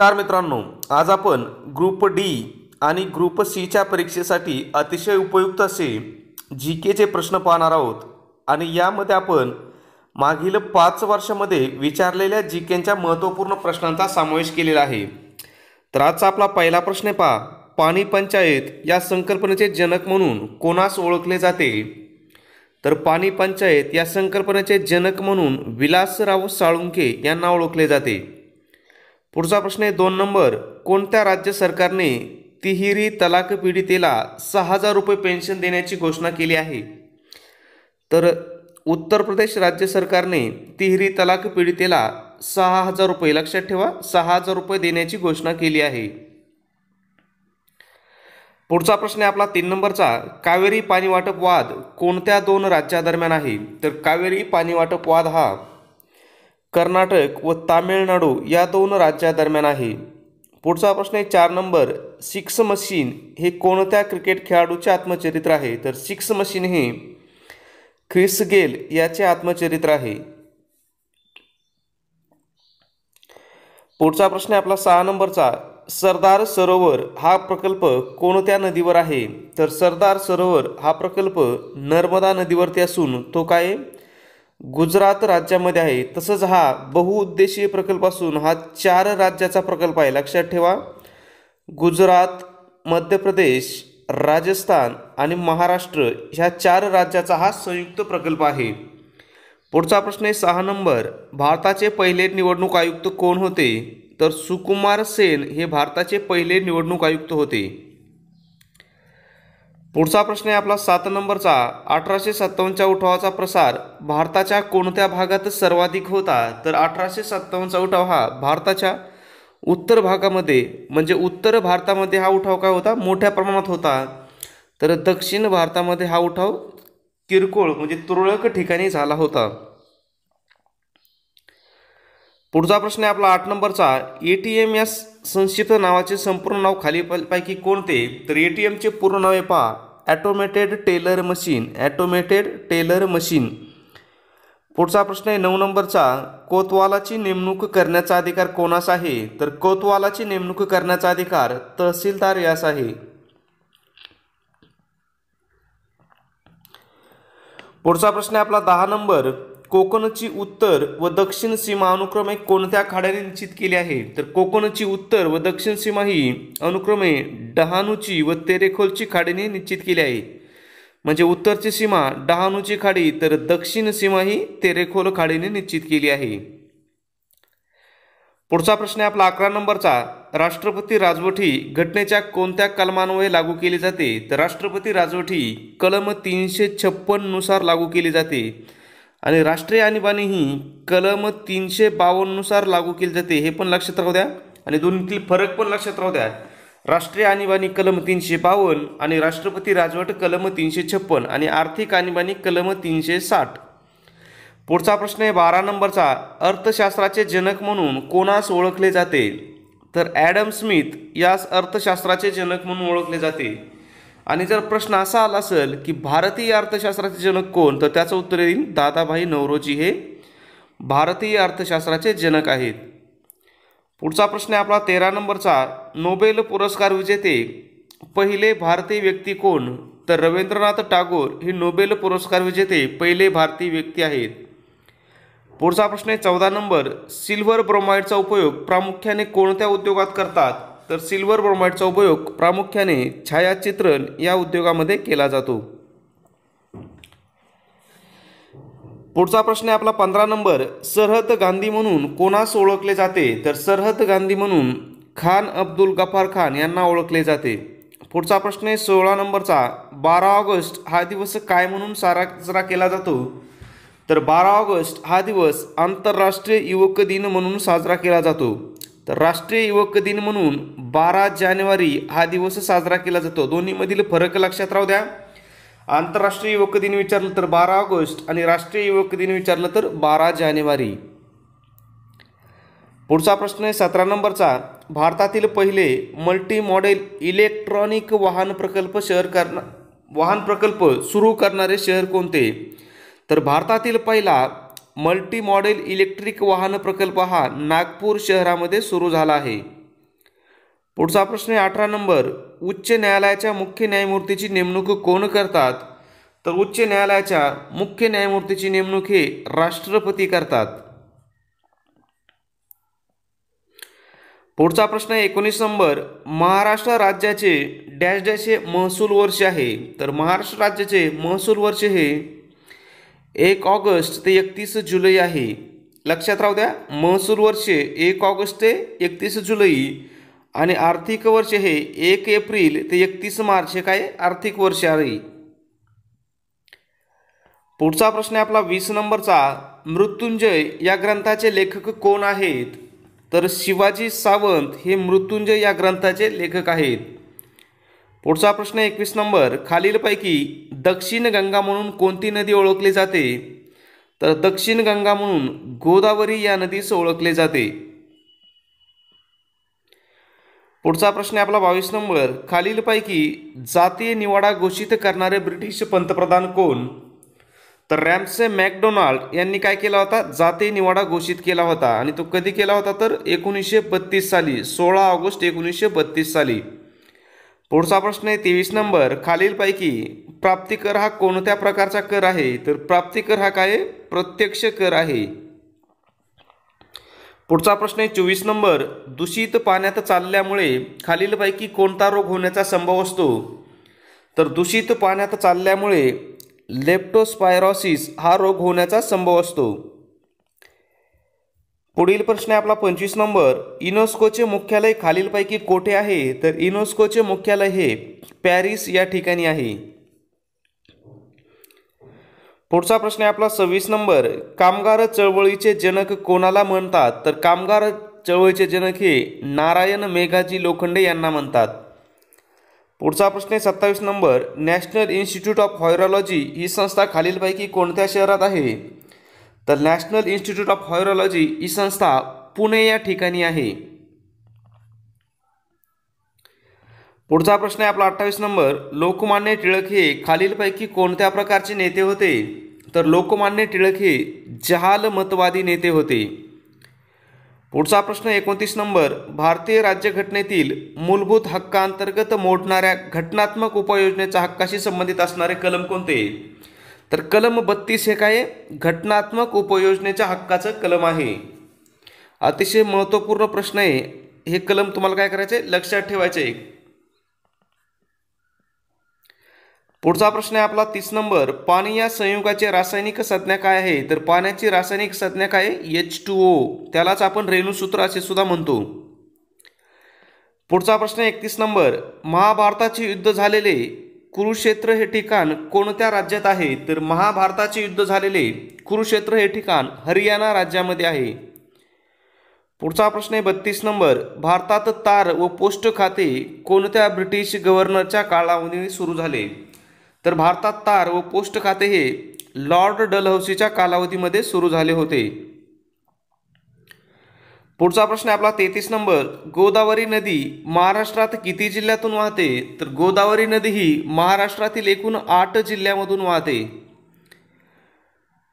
नमस्कार मित्रांनो आज आपण ग्रुप डी आणि ग्रुप सीच्या परीक्षेसाठी अतिशय उपयुक्त असे जी केचे प्रश्न पाहणार आहोत आणि यामध्ये आपण मागील पाच वर्षामध्ये विचारलेल्या जी केच्या महत्त्वपूर्ण प्रश्नांचा समावेश केलेला आहे तर आजचा आपला पहिला प्रश्न पहा पाणी पंचायत या संकल्पनेचे जनक म्हणून कोणास ओळखले जाते तर पाणी पंचायत या संकल्पनेचे जनक म्हणून विलासराव साळुंके यांना ओळखले जाते पुढचा प्रश्न आहे दोन नंबर कोणत्या राज्य सरकारने तिहिरी तलाक पीडितेला सहा हजार रुपये पेन्शन देण्याची घोषणा केली आहे तर उत्तर प्रदेश राज्य सरकारने तिहिरी तलाक पीडितेला सहा हजार रुपये लक्षात ठेवा सहा हजार रुपये देण्याची घोषणा केली आहे पुढचा प्रश्न आहे आपला तीन नंबरचा कावेरी पाणी वाटप वाद कोणत्या दोन राज्यादरम्यान आहे तर कावेरी पाणी वाटप वाद हा कर्नाटक व तामिळनाडू या दोन राज्यादरम्यान आहे पुढचा प्रश्न आहे चार नंबर सिक्स मशीन हे कोणत्या क्रिकेट खेळाडूचे आत्मचरित्र आहे तर सिक्स मशीन हे ख्रिस गेल याचे आत्मचरित्र आहे पुढचा प्रश्न आहे आपला सहा नंबरचा सरदार सरोवर हा प्रकल्प कोणत्या नदीवर आहे तर सरदार सरोवर हा प्रकल्प नर्मदा नदीवरती असून तो काय गुजरात राज्यामध्ये आहे तसंच हा बहुउद्देशीय प्रकल्प असून हा चार राज्याचा प्रकल्प आहे लक्षात ठेवा गुजरात मध्य प्रदेश राजस्थान आणि महाराष्ट्र ह्या चार राज्याचा हा संयुक्त प्रकल्प आहे पुढचा प्रश्न आहे सहा नंबर भारताचे पहिले निवडणूक आयुक्त कोण होते तर सुकुमार सेन हे भारताचे पहिले निवडणूक आयुक्त होते पुढचा प्रश्न आहे आपला सात नंबरचा अठराशे सत्तावन्नच्या उठावाचा प्रसार भारताच्या कोणत्या भागात सर्वाधिक होता तर अठराशे सत्तावन्नचा उठाव हा भारताच्या उत्तर भागामध्ये म्हणजे उत्तर भारतामध्ये हा उठाव काय होता मोठ्या प्रमाणात होता तर दक्षिण भारतामध्ये हा उठाव किरकोळ म्हणजे तुरळक ठिकाणी झाला होता पुढचा प्रश्न आहे आपला आठ नंबरचा ए टी एम एस संक्षिप्त नावाचे संपूर्ण नाव खाली पैकी कोणते तर ए टी एमचे पूर्ण नाव आहे पहा automated teller machine automated teller machine पुढचा प्रश्न आहे नऊ नंबरचा कोतवालाची नेमणूक करण्याचा अधिकार कोणास आहे तर कोतवालाची नेमणूक करण्याचा अधिकार तहसीलदार यास आहे पुढचा प्रश्न आहे आपला दहा नंबर कोकणची उत्तर व दक्षिण सीमा अनुक्रमे कोणत्या खाड्याने निश्चित केली आहे तर कोकणची उत्तर व दक्षिण सीमा ही अनुक्रमे डहाणूची व तेरेखोलची खाडीने निश्चित केली आहे म्हणजे उत्तरची सीमा डहाणूची खाडी तर दक्षिण सीमा ही तेरेखोल खाडीने निश्चित केली आहे पुढचा प्रश्न आपला अकरा नंबरचा राष्ट्रपती राजवटी घटनेच्या कोणत्या कलमान्वये लागू केली जाते तर राष्ट्रपती राजवटी कलम तीनशे नुसार लागू केली जाते आणि राष्ट्रीय आणीबाणी ही कलम तीनशे बावन्ननुसार लागू केली जाते हे पण लक्षात राहू द्या आणि दोन्हीतील फरक पण लक्षात राहू द्या राष्ट्रीय आणीबाणी कलम तीनशे बावन्न आणि राष्ट्रपती राजवट कलम तीनशे छप्पन आणि आर्थिक आणीबाणी कलम तीनशे साठ पुढचा प्रश्न आहे बारा नंबरचा अर्थशास्त्राचे जनक म्हणून कोणास ओळखले जाते तर ॲडम स्मिथ यास अर्थशास्त्राचे जनक म्हणून ओळखले जाते आणि जर प्रश्न असा आला असेल की भारतीय अर्थशास्त्राचे जनक कोण तर त्याचं उत्तर येईल दादाभाई नवरोजी हे भारतीय अर्थशास्त्राचे जनक आहेत पुढचा प्रश्न आहे आपला तेरा नंबरचा नोबेल पुरस्कार विजेते पहिले भारतीय व्यक्ती कोण तर रवींद्रनाथ टागोर हे नोबेल पुरस्कार विजेते पहिले भारतीय व्यक्ती आहेत पुढचा प्रश्न आहे चौदा नंबर सिल्वर ब्रोमाइडचा उपयोग प्रामुख्याने कोणत्या उद्योगात करतात तर सिल्वर ब्रोमाइडचा उपयोग प्रामुख्याने छायाचित्रण या उद्योगामध्ये केला जातो पुढचा प्रश्न आहे आपला पंधरा नंबर सरहद गांधी म्हणून कोणास ओळखले जाते तर सरहद गांधी म्हणून खान अब्दुल गफार खान यांना ओळखले जाते पुढचा प्रश्न आहे सोळा नंबरचा बारा ऑगस्ट हा दिवस काय म्हणून साजरा केला जातो तर बारा ऑगस्ट हा दिवस आंतरराष्ट्रीय युवक दिन म्हणून साजरा केला जातो तर राष्ट्रीय युवक दिन म्हणून बारा जानेवारी हा दिवस साजरा केला जातो दोन्हीमधील फरक लक्षात राहू द्या आंतरराष्ट्रीय युवक दिन विचारलं तर बारा ऑगस्ट आणि राष्ट्रीय युवक दिन विचारलं तर बारा जानेवारी पुढचा प्रश्न आहे सतरा नंबरचा भारतातील पहिले मल्टी मॉडेल इलेक्ट्रॉनिक वाहन प्रकल्प शहर करणार वाहन प्रकल्प सुरू करणारे शहर कोणते तर भारतातील पहिला मल्टी मॉडेल इलेक्ट्रिक वाहन प्रकल्प हा नागपूर शहरामध्ये सुरू झाला आहे पुढचा प्रश्न आहे अठरा नंबर उच्च न्यायालयाच्या मुख्य न्यायमूर्तीची नेमणूक कोण करतात तर उच्च न्यायालयाच्या मुख्य न्यायमूर्तीची नेमणूक हे राष्ट्रपती करतात पुढचा प्रश्न आहे एकोणीस नंबर महाराष्ट्र राज्याचे डॅश डॅश हे महसूल वर्ष आहे तर महाराष्ट्र राज्याचे महसूल वर्ष हे एक ऑगस्ट ते एकतीस जुलै आहे लक्षात राहू द्या महसूल वर्ष एक ऑगस्ट ते एकतीस जुलै आणि आर्थिक वर्ष हे एक एप्रिल ते एकतीस मार्च हे काय आर्थिक वर्ष आहे पुढचा प्रश्न आहे आपला वीस नंबरचा मृत्युंजय या ग्रंथाचे लेखक कोण आहेत तर शिवाजी सावंत हे मृत्युंजय या ग्रंथाचे लेखक आहेत पुढचा प्रश्न एकवीस नंबर खालीलपैकी दक्षिण गंगा म्हणून कोणती नदी ओळखली जाते तर दक्षिण गंगा म्हणून गोदावरी या नदीस ओळखले जाते पुढचा प्रश्न आपला बावीस नंबर खालीलपैकी जातीय निवाडा घोषित करणारे ब्रिटिश पंतप्रधान कोण तर रॅमसे मॅकडोनाल्ड यांनी काय केला होता जातीय निवाडा घोषित केला होता आणि तो कधी केला होता तर एकोणीसशे बत्तीस साली सोळा ऑगस्ट एकोणीसशे बत्तीस साली पुढचा प्रश्न आहे तेवीस नंबर खालीलपैकी प्राप्तिकर हा कोणत्या प्रकारचा कर आहे तर प्राप्तिकर हा काय प्रत्यक्ष कर आहे पुढचा प्रश्न आहे चोवीस नंबर दूषित पाण्यात चालल्यामुळे खालीलपैकी कोणता रोग होण्याचा संभव असतो तर दूषित पाण्यात चालल्यामुळे लेप्टोस्पायरॉसिस हा रोग होण्याचा संभव असतो पुढील प्रश्न आहे आपला पंचवीस नंबर इनोस्कोचे मुख्यालय खालीलपैकी कोठे आहे तर इनोस्कोचे मुख्यालय हे पॅरिस या ठिकाणी आहे पुढचा प्रश्न आहे आपला सव्वीस नंबर कामगार चळवळीचे जनक कोणाला म्हणतात तर कामगार चळवळीचे जनक हे नारायण मेघाजी लोखंडे यांना म्हणतात पुढचा प्रश्न आहे सत्तावीस number national institute of virology ही संस्था खालीलपैकी कोणत्या शहरात आहे तर नॅशनल इन्स्टिट्यूट ऑफ हायरोलॉजी ही संस्था पुणे या ठिकाणी आहे पुढचा प्रश्न आहे आपला अठ्ठावीस नंबर लोकमान्य टिळक हे खालीलपैकी कोणत्या प्रकारचे नेते होते तर लोकमान्य टिळक हे जहालमतवादी नेते होते पुढचा प्रश्न एकोणतीस नंबर भारतीय राज्यघटनेतील मूलभूत हक्कांतर्गत मोडणाऱ्या घटनात्मक उपाययोजनेच्या हक्काशी संबंधित असणारे कलम कोणते तर कलम बत्तीस हे काय घटनात्मक उपयोजनेच्या हक्काचं कलम आहे अतिशय महत्त्वपूर्ण प्रश्न आहे हे कलम तुम्हाला काय करायचे लक्षात ठेवायचे पुढचा प्रश्न आहे आपला तीस नंबर पाणी या संयुगाचे रासायनिक संज्ञा काय आहे तर पाण्याची रासायनिक संज्ञा काय एच टू ओ त्यालाच आपण सूत्र असे सुद्धा म्हणतो पुढचा प्रश्न एकतीस नंबर महाभारताचे युद्ध झालेले कुरुक्षेत्र हे ठिकाण कोणत्या राज्यात आहे तर महाभारताचे युद्ध झालेले कुरुक्षेत्र हे ठिकाण हरियाणा राज्यामध्ये आहे पुढचा प्रश्न आहे बत्तीस नंबर भारतात तार व पोस्ट खाते कोणत्या ब्रिटिश गव्हर्नरच्या कालावधीने सुरू झाले तर भारतात तार व पोस्ट खाते हे लॉर्ड डलहौसीच्या कालावधीमध्ये सुरू झाले होते पुढचा प्रश्न आपला तेहतीस नंबर गोदावरी नदी महाराष्ट्रात किती जिल्ह्यातून वाहते तर गोदावरी नदी ही महाराष्ट्रातील एकूण आठ जिल्ह्यामधून वाहते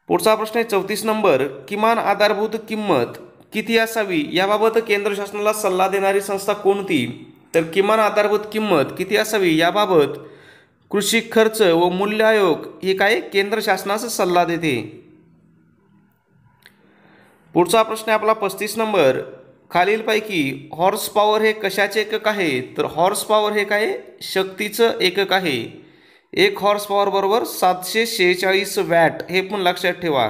पुढचा प्रश्न आहे चौतीस नंबर किमान आधारभूत किंमत किती असावी याबाबत केंद्र शासनाला सल्ला देणारी संस्था कोणती तर किमान आधारभूत किंमत किती असावी याबाबत कृषी खर्च व मूल्य आयोग हे काय केंद्र शासनास सल्ला देते पुढचा प्रश्न आहे आपला पस्तीस नंबर खालीलपैकी हॉर्स पॉवर हे कशाचे एकक आहे तर हॉर्स पॉवर हे काय शक्तीचं एकक आहे एक हॉर्स पॉवर बरोबर सातशे शेहेचाळीस वॅट हे पण लक्षात ठेवा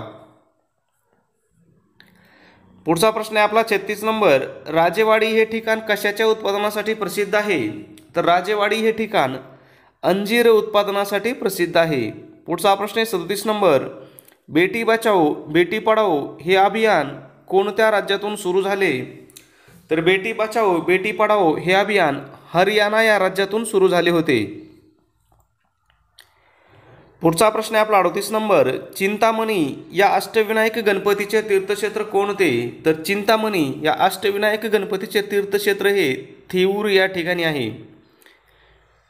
पुढचा प्रश्न आहे आपला छत्तीस नंबर राजेवाडी हे ठिकाण कशाच्या उत्पादनासाठी प्रसिद्ध आहे तर राजेवाडी हे ठिकाण अंजीर उत्पादनासाठी प्रसिद्ध आहे पुढचा प्रश्न आहे सदतीस नंबर बेटी बचाओ बेटी पढाओ हे अभियान कोणत्या राज्यातून सुरू झाले तर बेटी बचाओ बेटी पढाओ हे अभियान हरियाणा या राज्यातून सुरू झाले होते पुढचा प्रश्न आपला अडतीस नंबर चिंतामणी या अष्टविनायक गणपतीचे तीर्थक्षेत्र कोणते तर चिंतामणी या अष्टविनायक गणपतीचे तीर्थक्षेत्र हे थिऊर या ठिकाणी आहे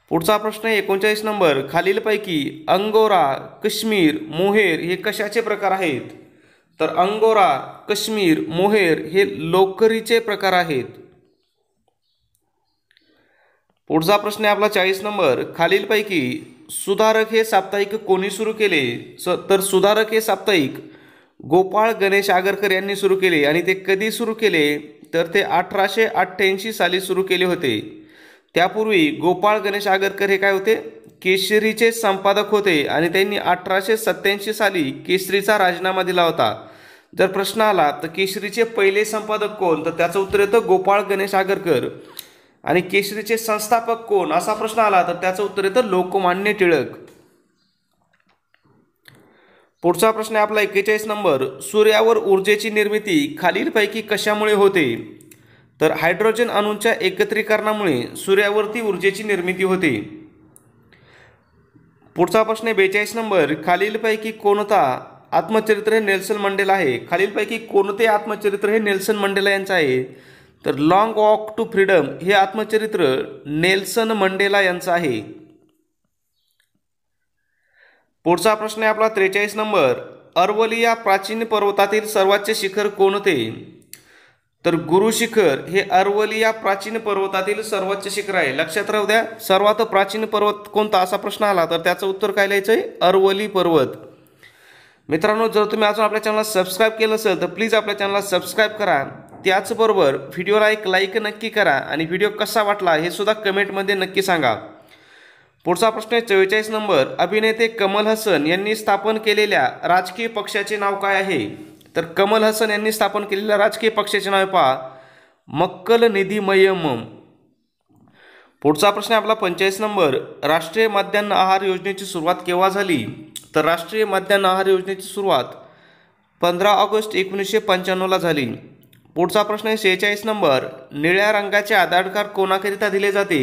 पुढचा प्रश्न एकोणचाळीस नंबर खालीलपैकी अंगोरा कश्मीर मोहेर हे कशाचे प्रकार आहेत तर अंगोरा कश्मीर मोहेर हे लोकरीचे प्रकार आहेत पुढचा प्रश्न आहे आपला चाळीस नंबर खालीलपैकी सुधारक हे साप्ताहिक कोणी सुरू केले स तर सुधारक हे साप्ताहिक गोपाळ गणेश आगरकर यांनी सुरू केले आणि ते कधी सुरू केले तर ते अठराशे अठ्ठ्याऐंशी साली सुरू केले होते त्यापूर्वी गोपाळ गणेश आगरकर हे काय होते केशरीचे संपादक होते आणि त्यांनी अठराशे सत्त्याऐंशी साली केसरीचा राजीनामा दिला होता जर प्रश्न आला तर केशरीचे पहिले संपादक कोण तर त्याचं उत्तर येतं गोपाळ गणेश आगरकर आणि केशरीचे संस्थापक कोण असा प्रश्न आला तर त्याचं उत्तर येतं लोकमान्य टिळक पुढचा प्रश्न आपला एक्केचाळीस नंबर सूर्यावर ऊर्जेची निर्मिती खालीलपैकी कशामुळे होते तर हायड्रोजन अणूंच्या एकत्रीकरणामुळे सूर्यावरती ऊर्जेची निर्मिती होते पुढचा प्रश्न बेचाळीस नंबर खालीलपैकी कोणता आत्मचरित्र हे नेल्सन मंडेला आहे खालीलपैकी कोणते आत्मचरित्र हे नेल्सन मंडेला यांचं आहे तर लॉंग वॉक टू फ्रीडम हे आत्मचरित्र नेल्सन मंडेला यांचं आहे पुढचा प्रश्न आहे आपला त्रेचाळीस नंबर अरवली या प्राचीन पर्वतातील सर्वाचे शिखर कोणते तर गुरु शिखर हे अरवली या प्राचीन पर्वतातील सर्वोच्च शिखर आहे लक्षात राहू द्या सर्वात प्राचीन पर्वत कोणता असा प्रश्न आला तर त्याचं उत्तर काय लिहायचं आहे अरवली पर्वत मित्रांनो जर तुम्ही अजून आपल्या चॅनलला सबस्क्राईब केलं असेल तर प्लीज आपल्या चॅनलला सबस्क्राईब करा त्याचबरोबर व्हिडिओला एक लाईक नक्की करा आणि व्हिडिओ कसा वाटला हे सुद्धा कमेंटमध्ये नक्की सांगा पुढचा प्रश्न आहे चव्वेचाळीस नंबर अभिनेते कमल हसन यांनी स्थापन केलेल्या राजकीय पक्षाचे नाव काय आहे तर कमल हसन यांनी स्थापन केलेल्या राजकीय पक्षाचे नाव पहा मक्कल मयम पुढचा प्रश्न आपला पंचेचाळीस नंबर राष्ट्रीय मध्यान्न आहार योजनेची सुरुवात केव्हा झाली तर राष्ट्रीय मध्यान्न आहार योजनेची सुरुवात पंधरा ऑगस्ट एकोणीसशे पंच्याण्णवला झाली पुढचा प्रश्न आहे शेहेचाळीस नंबर निळ्या रंगाचे आधार कार्ड कोणाकरिता दिले जाते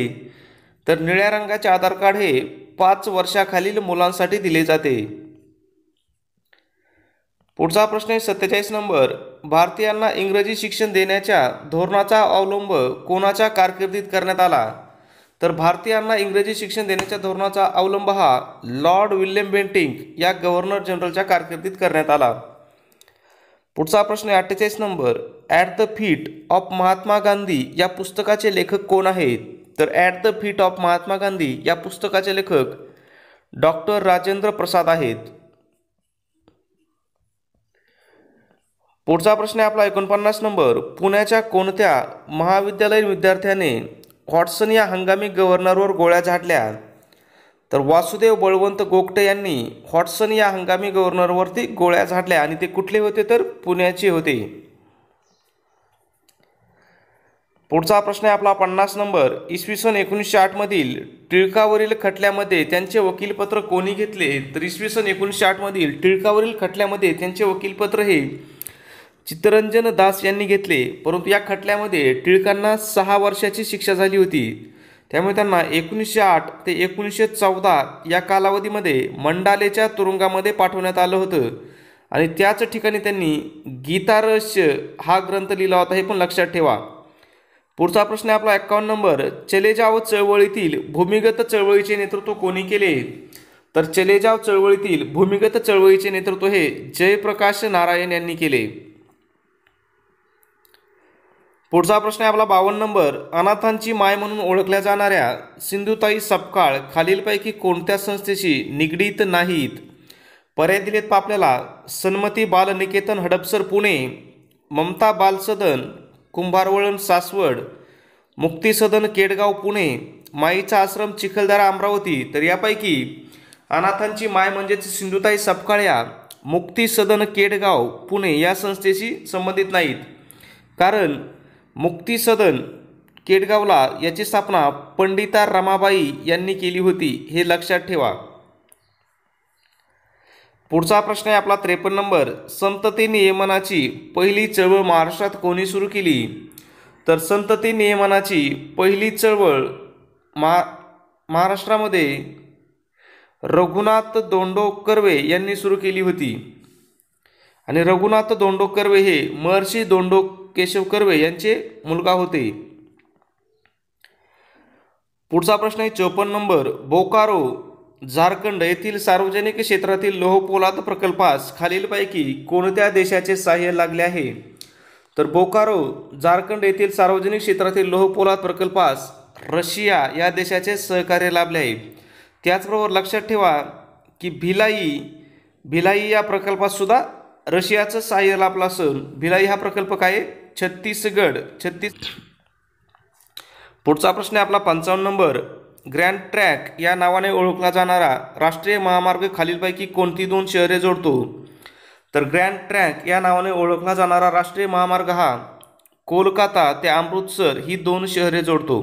तर निळ्या रंगाचे आधार कार्ड हे पाच वर्षाखालील मुलांसाठी दिले जाते पुढचा प्रश्न आहे सत्तेचाळीस नंबर भारतीयांना इंग्रजी शिक्षण देण्याच्या धोरणाचा अवलंब कोणाच्या कारकिर्दीत करण्यात आला तर भारतीयांना इंग्रजी शिक्षण देण्याच्या धोरणाचा अवलंब हा लॉर्ड विल्यम बेंटिंग या गव्हर्नर जनरलच्या कारकिर्दीत करण्यात आला पुढचा प्रश्न आहे अठ्ठेचाळीस number at the feet of Mahatma Gandhi या पुस्तकाचे लेखक कोण आहेत तर at the feet of Mahatma Gandhi या पुस्तकाचे लेखक डॉक्टर राजेंद्र प्रसाद आहेत पुढचा प्रश्न आहे आपला एकोणपन्नास नंबर पुण्याच्या कोणत्या महाविद्यालयीन विद्यार्थ्याने हॉटसन या हंगामी गव्हर्नरवर गोळ्या झाडल्या तर वासुदेव बळवंत गोगटे यांनी हॉटसन या हंगामी गव्हर्नरवरती गोळ्या झाडल्या आणि ते कुठले होते तर पुण्याचे होते पुढचा प्रश्न आहे आपला पन्नास नंबर इसवी सन एकोणीसशे आठमधील टिळकावरील खटल्यामध्ये त्यांचे वकीलपत्र कोणी घेतले तर इसवी सन एकोणीसशे आठमधील टिळकावरील खटल्यामध्ये त्यांचे वकीलपत्र हे चित्तरंजन दास यांनी घेतले परंतु या खटल्यामध्ये टिळकांना सहा वर्षाची शिक्षा झाली होती त्यामुळे त्यांना एकोणीसशे आठ ते एकोणीसशे चौदा या कालावधीमध्ये मंडालेच्या तुरुंगामध्ये पाठवण्यात आलं होतं आणि त्याच ठिकाणी त्यांनी गीतारहस्य हा ग्रंथ लिहिला होता हे पण लक्षात ठेवा पुढचा प्रश्न आपला एक्कावन्न नंबर चलेजाव चळवळीतील भूमिगत चळवळीचे नेतृत्व कोणी केले तर चलेजाव चळवळीतील भूमिगत चळवळीचे नेतृत्व हे जयप्रकाश नारायण यांनी केले पुढचा प्रश्न आहे आपला बावन्न नंबर अनाथांची माय म्हणून ओळखल्या जाणाऱ्या सिंधुताई सपकाळ खालीलपैकी कोणत्या संस्थेशी निगडीत नाहीत पर्याय दिलेत पा आपल्याला सन्मती बालनिकेतन हडपसर पुणे ममता बाल सदन कुंभारवळण सासवड मुक्ती सदन केडगाव पुणे माईचा आश्रम चिखलदरा अमरावती तर यापैकी अनाथांची माय म्हणजेच सिंधुताई सपकाळ या मुक्ती सदन केडगाव पुणे या संस्थेशी संबंधित नाहीत कारण मुक्ती सदन केडगावला याची स्थापना पंडिता रमाबाई यांनी केली होती हे लक्षात ठेवा पुढचा प्रश्न आहे आपला त्रेपन्न नंबर संतती नियमनाची पहिली चळवळ महाराष्ट्रात कोणी सुरू केली तर संतती नियमनाची पहिली चळवळ महा महाराष्ट्रामध्ये रघुनाथ दोंडो कर्वे यांनी सुरू केली होती आणि रघुनाथ दोंडो कर्वे हे महर्षी दोंडो केशव कर्वे यांचे मुलगा होते पुढचा प्रश्न आहे चौपन्न नंबर बोकारो झारखंड येथील सार्वजनिक क्षेत्रातील लोहपोलाद प्रकल्पास खालीलपैकी कोणत्या देशाचे सहाय्य लागले आहे तर बोकारो झारखंड येथील सार्वजनिक क्षेत्रातील लोहपोलाद प्रकल्पास रशिया या देशाचे सहकार्य लाभले आहे त्याचबरोबर लक्षात ठेवा की भिलाई भिलाई या सुद्धा रशियाचं सहाय्य लाभलं असून भिलाई हा प्रकल्प काय छत्तीसगड छत्तीस पुढचा प्रश्न आहे आपला पंचावन्न नंबर ग्रँड ट्रॅक या नावाने ओळखला जाणारा राष्ट्रीय महामार्ग खालीलपैकी कोणती दोन शहरे जोडतो तर ग्रँड ट्रॅक या नावाने ओळखला जाणारा राष्ट्रीय महामार्ग हा कोलकाता ते अमृतसर ही दोन शहरे जोडतो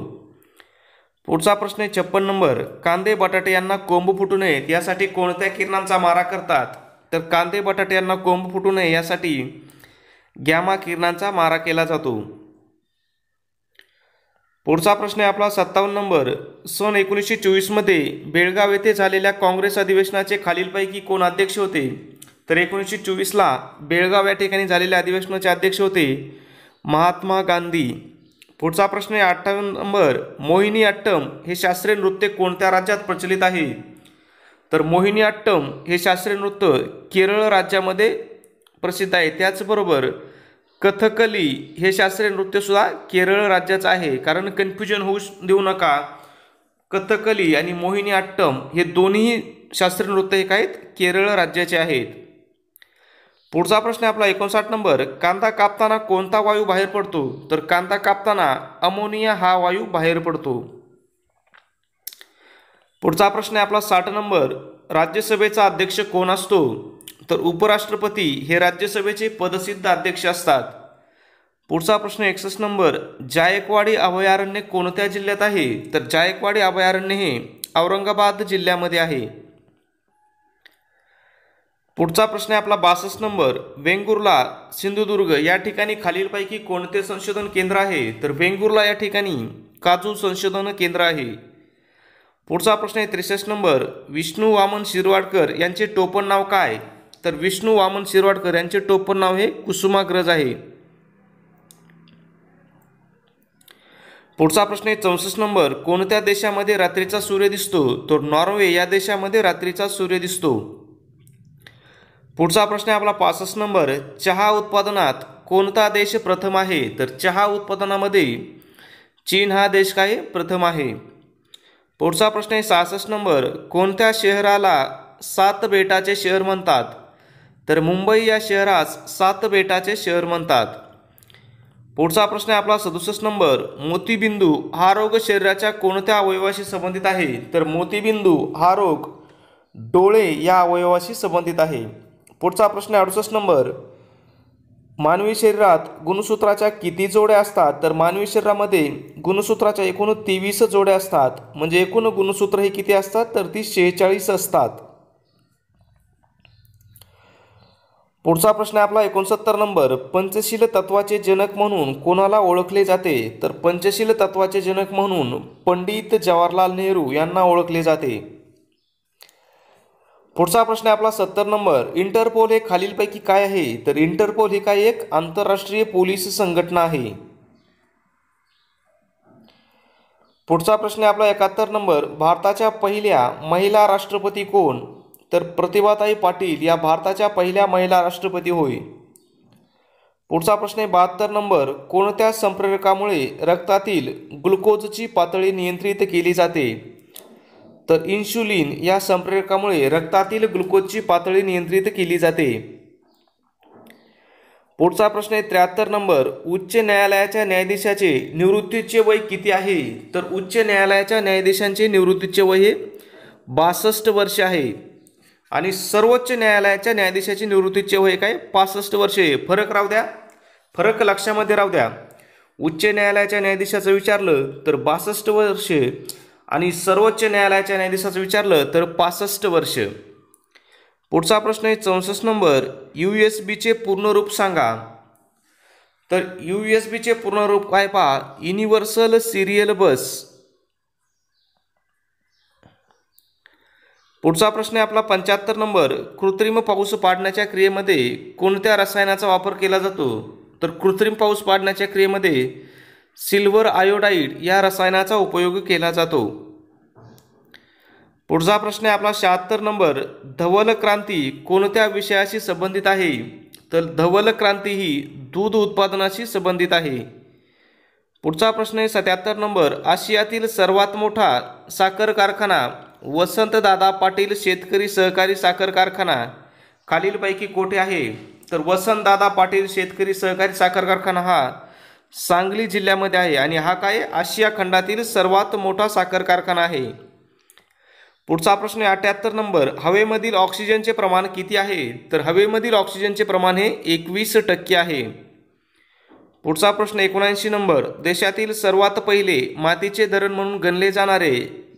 पुढचा प्रश्न आहे छप्पन नंबर कांदे बटाटे यांना कोंब फुटू नयेत यासाठी कोणत्या किरणांचा मारा करतात तर कांदे बटाटे यांना कोंब फुटू नये यासाठी गॅमा किरणांचा मारा केला जातो पुढचा प्रश्न आहे आपला सत्तावन्न नंबर सन एकोणीसशे चोवीसमध्ये बेळगाव येथे झालेल्या काँग्रेस अधिवेशनाचे खालीलपैकी कोण अध्यक्ष होते तर एकोणीसशे चोवीसला बेळगाव या ठिकाणी झालेल्या अधिवेशनाचे अध्यक्ष होते महात्मा गांधी पुढचा प्रश्न आहे अठ्ठावन्न नंबर मोहिनी अट्टम हे शास्त्रीय नृत्य कोणत्या राज्यात प्रचलित आहे तर मोहिनी अट्टम हे शास्त्रीय नृत्य केरळ राज्यामध्ये प्रसिद्ध आहे त्याचबरोबर कथकली हे शास्त्रीय नृत्यसुद्धा केरळ राज्याचं आहे कारण कन्फ्युजन होऊ देऊ नका कथकली आणि मोहिनी अट्टम हे दोन्ही शास्त्रीय नृत्य एक आहेत केरळ राज्याचे आहेत पुढचा प्रश्न आपला एकोणसाठ नंबर कांदा कापताना कोणता वायू बाहेर पडतो तर कांदा कापताना अमोनिया हा वायू बाहेर पडतो पुढचा प्रश्न आहे आपला साठ नंबर राज्यसभेचा अध्यक्ष कोण असतो तर उपराष्ट्रपती हे राज्यसभेचे पदसिद्ध अध्यक्ष असतात पुढचा प्रश्न एकसष्ट नंबर जायकवाडी अभयारण्य कोणत्या जिल्ह्यात आहे तर जायकवाडी अभयारण्य हे औरंगाबाद जिल्ह्यामध्ये आहे पुढचा प्रश्न आहे आपला बासष्ट नंबर वेंगुर्ला सिंधुदुर्ग या ठिकाणी खालीलपैकी कोणते संशोधन केंद्र आहे तर वेंगुर्ला या ठिकाणी काजू संशोधन केंद्र आहे पुढचा प्रश्न आहे त्रेसष्ट नंबर विष्णू वामन शिरवाडकर यांचे टोपण नाव काय तर विष्णू वामन शिरवाडकर यांचे टोपण नाव हे कुसुमाग्रज आहे पुढचा प्रश्न आहे चौसष्ट नंबर कोणत्या देशामध्ये रात्रीचा सूर्य दिसतो तर नॉर्वे या देशामध्ये रात्रीचा सूर्य दिसतो पुढचा प्रश्न आहे आपला पासष्ट नंबर चहा उत्पादनात कोणता देश प्रथम आहे तर चहा उत्पादनामध्ये चीन हा देश काय प्रथम आहे पुढचा प्रश्न आहे सहासष्ट नंबर कोणत्या शहराला सात बेटाचे शहर म्हणतात तर मुंबई या शहरास सात बेटाचे शहर म्हणतात पुढचा प्रश्न आपला सदुसष्ट नंबर मोतीबिंदू हा रोग शरीराच्या कोणत्या अवयवाशी संबंधित आहे तर मोतीबिंदू हा रोग डोळे या अवयवाशी संबंधित आहे पुढचा प्रश्न अडुसष्ट नंबर मानवी शरीरात गुणसूत्राच्या किती जोड्या असतात तर मानवी शरीरामध्ये गुणसूत्राच्या एकूण तेवीस जोड्या असतात म्हणजे एकूण गुणसूत्र हे किती असतात तर ती शेहेचाळीस असतात पुढचा प्रश्न आहे आपला एकोणसत्तर नंबर पंचशील तत्वाचे जनक म्हणून कोणाला ओळखले जाते तर पंचशील तत्वाचे जनक म्हणून पंडित जवाहरलाल नेहरू यांना ओळखले जाते पुढचा प्रश्न आहे आपला सत्तर नंबर इंटरपोल हे खालीलपैकी काय आहे तर इंटरपोल ही काय एक आंतरराष्ट्रीय पोलीस संघटना आहे पुढचा प्रश्न आहे आपला एकाहत्तर नंबर भारताच्या पहिल्या महिला राष्ट्रपती कोण तर प्रतिभाताई पाटील या भारताच्या पहिल्या महिला राष्ट्रपती होय पुढचा प्रश्न आहे बहात्तर नंबर कोणत्या संप्रेरकामुळे रक्तातील ग्लुकोजची पातळी नियंत्रित केली जाते तर इन्शुलिन या संप्रेरकामुळे रक्तातील ग्लुकोजची पातळी नियंत्रित केली जाते पुढचा प्रश्न आहे त्र्याहत्तर नंबर उच्च न्यायालयाच्या न्यायाधीशाचे निवृत्तीचे वय किती आहे तर उच्च न्यायालयाच्या न्यायाधीशांचे निवृत्तीचे वय हे बासष्ट वर्ष आहे आणि सर्वोच्च न्यायालयाच्या न्यायाधीशाची निवृत्तीचे वय काय पासष्ट वर्षे फरक राहू द्या फरक लक्षामध्ये राहू द्या उच्च न्यायालयाच्या न्यायाधीशाचं विचारलं तर बासष्ट वर्षे आणि सर्वोच्च न्यायालयाच्या न्यायाधीशाचं विचारलं तर पासष्ट वर्ष पुढचा प्रश्न आहे चौसष्ट नंबर यू एस बीचे पूर्णरूप सांगा तर यू एस बीचे पूर्णरूप काय पहा युनिव्हर्सल सिरियल बस पुढचा प्रश्न आहे आपला पंच्याहत्तर नंबर कृत्रिम पाऊस पाडण्याच्या क्रियेमध्ये कोणत्या रसायनाचा वापर केला जातो तर कृत्रिम पाऊस पाडण्याच्या क्रियेमध्ये सिल्वर आयोडाईड या रसायनाचा उपयोग केला जातो पुढचा प्रश्न आहे आपला शहात्तर नंबर धवल क्रांती कोणत्या विषयाशी संबंधित आहे तर धवल क्रांती ही दूध उत्पादनाशी संबंधित आहे पुढचा प्रश्न आहे सत्याहत्तर नंबर आशियातील सर्वात मोठा साखर कारखाना वसंतदादा पाटील शेतकरी सहकारी साखर कारखाना खालीलपैकी कोठे आहे तर वसंतदादा पाटील शेतकरी सहकारी साखर कारखाना हा सांगली जिल्ह्यामध्ये आहे आणि हा काय आशिया खंडातील सर्वात मोठा साखर कारखाना आहे पुढचा प्रश्न आहे अठ्याहत्तर नंबर हवेमधील ऑक्सिजनचे प्रमाण किती आहे तर हवेमधील ऑक्सिजनचे प्रमाण हे एकवीस टक्के आहे पुढचा प्रश्न एकोणऐंशी नंबर देशातील सर्वात पहिले मातीचे धरण म्हणून गणले जाणारे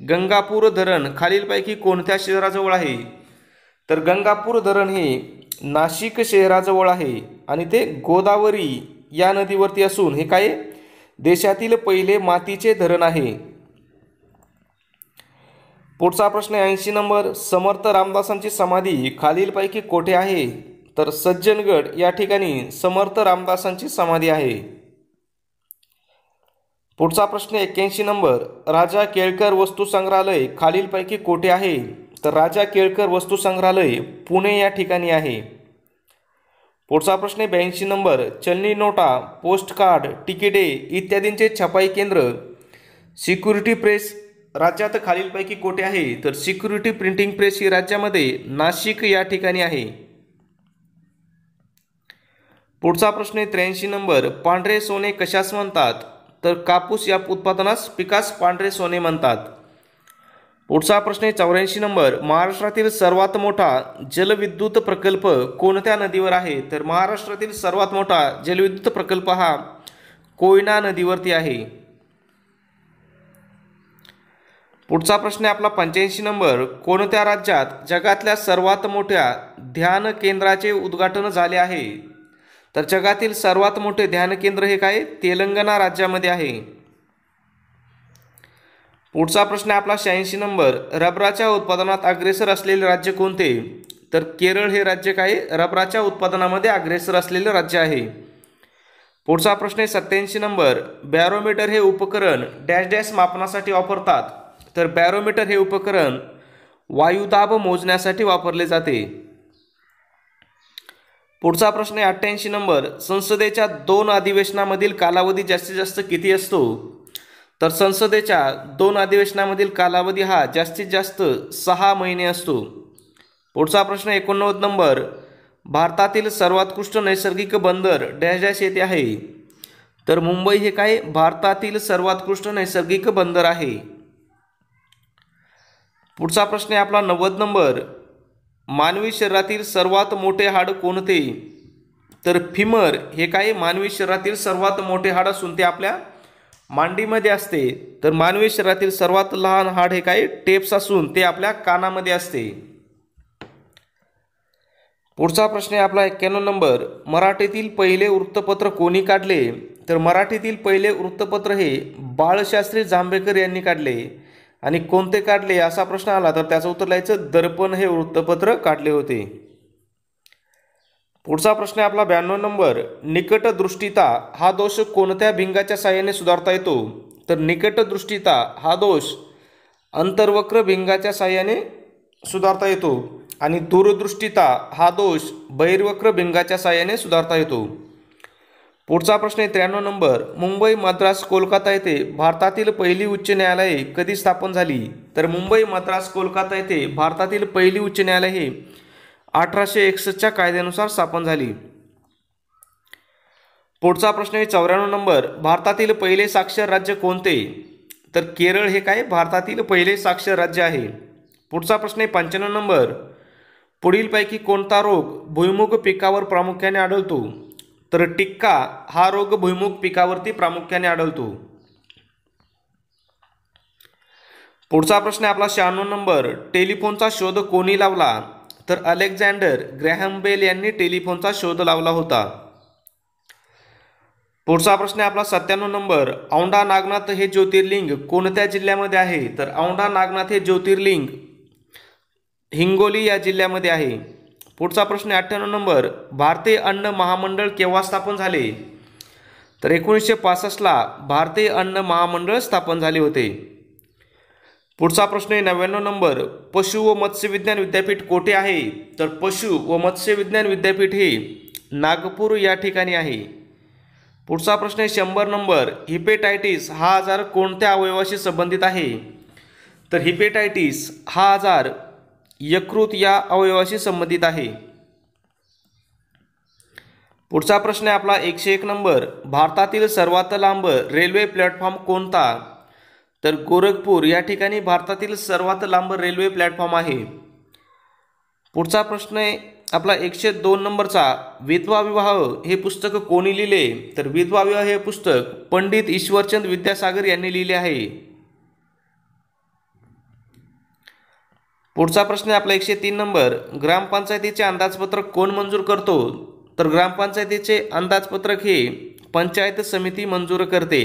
गंगापूर धरण खालीलपैकी कोणत्या शहराजवळ आहे तर गंगापूर धरण हे नाशिक शहराजवळ आहे आणि ते गोदावरी या नदीवरती असून हे काय देशातील पहिले मातीचे धरण आहे पुढचा प्रश्न ऐंशी नंबर समर्थ रामदासांची समाधी खालीलपैकी कोठे आहे तर सज्जनगड या ठिकाणी समर्थ रामदासांची समाधी आहे पुढचा प्रश्न एक्क्याऐंशी नंबर राजा केळकर वस्तू संग्रहालय खालीलपैकी कोठे आहे तर राजा केळकर वस्तू संग्रहालय पुणे या ठिकाणी आहे पुढचा प्रश्न ब्याऐंशी नंबर चलनी नोटा पोस्ट कार्ड तिकिटे इत्यादींचे छपाई केंद्र सिक्युरिटी प्रेस राज्यात खालीलपैकी कोठे आहे तर सिक्युरिटी प्रिंटिंग प्रेस ही राज्यामध्ये नाशिक या ठिकाणी आहे पुढचा प्रश्न आहे त्र्याऐंशी नंबर पांढरे सोने कशास म्हणतात तर कापूस या उत्पादनास पिकास पांढरे सोने म्हणतात पुढचा प्रश्न आहे चौऱ्याऐंशी नंबर महाराष्ट्रातील सर्वात मोठा जलविद्युत प्रकल्प कोणत्या नदीवर आहे तर महाराष्ट्रातील सर्वात मोठा जलविद्युत प्रकल्प हा कोयना नदीवरती आहे पुढचा प्रश्न आहे आपला पंच्याऐंशी नंबर कोणत्या राज्यात जगातल्या सर्वात मोठ्या ध्यान केंद्राचे उद्घाटन झाले आहे तर जगातील सर्वात मोठे ध्यान केंद्र हे काय तेलंगणा राज्यामध्ये आहे पुढचा प्रश्न आपला शहाऐंशी नंबर रबराच्या उत्पादनात अग्रेसर असलेले राज्य कोणते तर केरळ हे राज्य काय रबराच्या उत्पादनामध्ये अग्रेसर असलेले राज्य आहे पुढचा प्रश्न आहे सत्याऐंशी नंबर बॅरोमीटर हे उपकरण डॅश डॅश मापनासाठी वापरतात तर बॅरोमीटर हे उपकरण वायुदाब मोजण्यासाठी वापरले जाते पुढचा प्रश्न आहे अठ्ठ्याऐंशी नंबर संसदेच्या दोन अधिवेशनामधील कालावधी जास्तीत जास्त किती असतो तर संसदेच्या दोन अधिवेशनामधील कालावधी हा जास्तीत जास्त सहा महिने असतो पुढचा प्रश्न एकोणनव्वद नंबर भारतातील सर्वोत्कृष्ट नैसर्गिक बंदर डॅश डॅश येथे आहे तर मुंबई हे काय भारतातील सर्वोत्कृष्ट नैसर्गिक बंदर आहे पुढचा प्रश्न आहे आपला नव्वद नंबर मानवी शरीरातील सर्वात मोठे हाड कोणते तर फिमर हे काय मानवी शरीरातील सर्वात मोठे हाड असून ते आपल्या मांडीमध्ये असते तर मानवी शरीरातील सर्वात लहान हाड हे काय टेप्स असून ते आपल्या कानामध्ये असते पुढचा प्रश्न आहे आपला एक्क्याण्णव नंबर मराठीतील पहिले वृत्तपत्र कोणी काढले तर मराठीतील पहिले वृत्तपत्र हे बाळशास्त्री जांभेकर यांनी काढले आणि कोणते काढले असा प्रश्न आला तर त्याचं उत्तर लिहायचं दर्पण हे वृत्तपत्र काढले होते पुढचा प्रश्न आहे आपला ब्याण्णव नंबर निकटदृष्टीता हा दोष कोणत्या भिंगाच्या साह्याने सुधारता येतो तर निकटदृष्टिता हा दोष अंतर्वक्र भिंगाच्या साह्याने सुधारता येतो आणि दूरदृष्टीता हा दोष बहिर्वक्र भिंगाच्या साह्याने सुधारता येतो पुढचा प्रश्न आहे त्र्याण्णव नंबर मुंबई मद्रास कोलकाता येथे भारतातील पहिली उच्च न्यायालये कधी स्थापन झाली तर मुंबई मद्रास कोलकाता येथे भारतातील पहिली उच्च न्यायालय हे अठराशे एकसष्टच्या कायद्यानुसार स्थापन झाली पुढचा प्रश्न आहे चौऱ्याण्णव नंबर भारतातील पहिले साक्षर राज्य कोणते तर केरळ हे काय भारतातील पहिले साक्षर राज्य आहे पुढचा प्रश्न आहे पंच्याण्णव नंबर पुढीलपैकी कोणता रोग भुईमुग पिकावर प्रामुख्याने आढळतो तर टिक्का हा रोग भुईमुख पिकावरती प्रामुख्याने आढळतो पुढचा प्रश्न आपला शहाण्णव नंबर टेलिफोनचा शोध कोणी लावला तर अलेक्झांडर ग्रॅहम बेल यांनी टेलिफोनचा शोध लावला होता पुढचा प्रश्न आहे आपला सत्त्याण्णव नंबर औंढा नागनाथ हे ज्योतिर्लिंग कोणत्या जिल्ह्यामध्ये आहे तर औंढा नागनाथ हे ज्योतिर्लिंग हिंगोली या जिल्ह्यामध्ये आहे पुढचा प्रश्न अठ्ठ्याण्णव नंबर भारतीय अन्न महामंडळ केव्हा स्थापन झाले तर एकोणीसशे पासष्टला भारतीय अन्न महामंडळ स्थापन झाले होते पुढचा प्रश्न आहे नव्याण्णव नंबर पशु व मत्स्यविज्ञान विद्यापीठ कोठे आहे तर पशु व मत्स्यविज्ञान विद्यापीठ हे नागपूर या ठिकाणी आहे पुढचा प्रश्न आहे शंभर नंबर हिपेटायटिस हा आजार कोणत्या अवयवाशी संबंधित आहे तर हिपेटायटिस हा आजार यकृत या अवयवाशी संबंधित आहे पुढचा प्रश्न आहे आपला एकशे एक नंबर भारतातील सर्वात लांब रेल्वे प्लॅटफॉर्म कोणता तर गोरखपूर या ठिकाणी भारतातील सर्वात लांब रेल्वे प्लॅटफॉर्म आहे पुढचा प्रश्न आहे आपला एकशे दोन नंबरचा विधवा विवाह हे पुस्तक कोणी लिहिले तर विधवा विवाह हे पुस्तक पंडित ईश्वरचंद विद्यासागर यांनी लिहिले आहे पुढचा प्रश्न आहे आपला एकशे तीन नंबर ग्रामपंचायतीचे अंदाजपत्रक कोण मंजूर करतो तर ग्रामपंचायतीचे अंदाजपत्रक हे पंचायत समिती मंजूर करते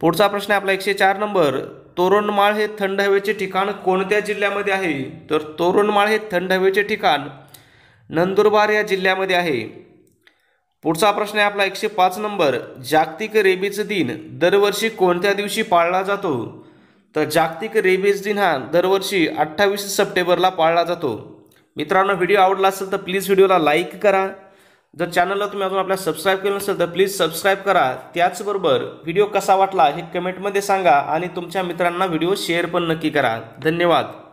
पुढचा प्रश्न आपला एकशे चार नंबर तोरणमाळ हे थंड हवेचे ठिकाण कोणत्या जिल्ह्यामध्ये आहे तर तोरणमाळ हे थंड हवेचे ठिकाण नंदुरबार या जिल्ह्यामध्ये आहे पुढचा प्रश्न आहे आपला एकशे पाच नंबर जागतिक रेबीज दिन दरवर्षी कोणत्या दिवशी पाळला जातो तर जागतिक रेबीज दिन हा दरवर्षी अठ्ठावीस सप्टेंबरला पाळला जातो मित्रांनो व्हिडिओ आवडला असेल तर प्लीज व्हिडिओला लाईक करा जर चॅनलला तुम्ही अजून आपल्या सबस्क्राईब केलं नसेल तर प्लीज सबस्क्राईब करा त्याचबरोबर व्हिडिओ कसा वाटला हे कमेंटमध्ये सांगा आणि तुमच्या मित्रांना व्हिडिओ शेअर पण नक्की करा धन्यवाद